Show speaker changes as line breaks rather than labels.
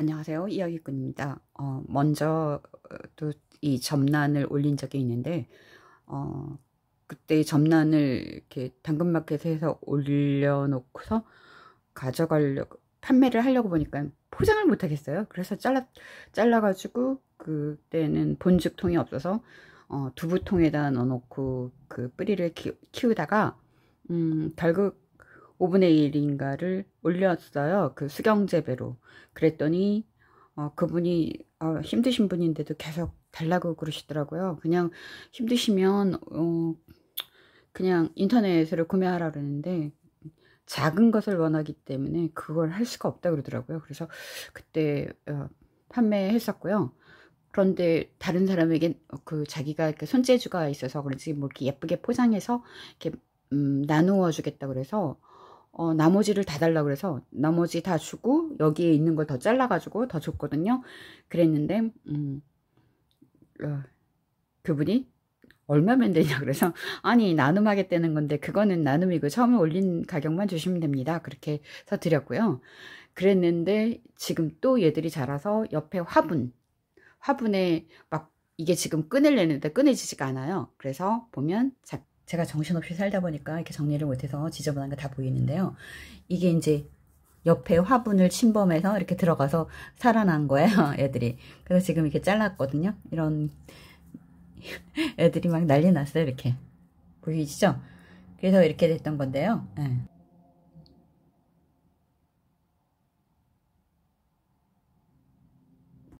안녕하세요. 이야기꾼입니다. 어, 먼저 어, 또이 점란을 올린 적이 있는데 어, 그때 점란을 이렇게 당근마켓에서 올려놓고서 가져가려고 판매를 하려고 보니까 포장을 못하겠어요. 그래서 잘라 잘라가지고 그때는 본즉통이 없어서 어, 두부통에다 넣어놓고 그 뿌리를 키, 키우다가 음, 결국 5분의 1인가를 올렸어요. 그 수경재배로. 그랬더니 어, 그분이 어, 힘드신 분인데도 계속 달라고 그러시더라고요. 그냥 힘드시면 어, 그냥 인터넷으로 구매하라 그러는데 작은 것을 원하기 때문에 그걸 할 수가 없다 그러더라고요. 그래서 그때 어, 판매했었고요. 그런데 다른 사람에게 그 자기가 이렇게 손재주가 있어서 그런지 뭐 이렇게 예쁘게 포장해서 이렇게 음, 나누어 주겠다 그래서 어, 나머지를 다 달라 그래서 나머지 다 주고 여기에 있는 걸 더 잘라가지고 더 줬거든요. 그랬는데 음, 어, 그분이 얼마면 되냐 그래서 아니 나눔하겠다는 건데 그거는 나눔이고 처음에 올린 가격만 주시면 됩니다. 그렇게 해서 드렸고요. 그랬는데 지금 또 얘들이 자라서 옆에 화분 화분에 막 이게 지금 끈을 내는데 끊어지지가 않아요. 그래서 보면 자, 제가 정신없이 살다 보니까 이렇게 정리를 못해서 지저분한 게 다 보이는데요. 이게 이제 옆에 화분을 침범해서 이렇게 들어가서 살아난 거예요. 애들이. 그래서 지금 이렇게 잘랐거든요. 이런 애들이 막 난리 났어요. 이렇게. 보이시죠? 그래서 이렇게 됐던 건데요. 네.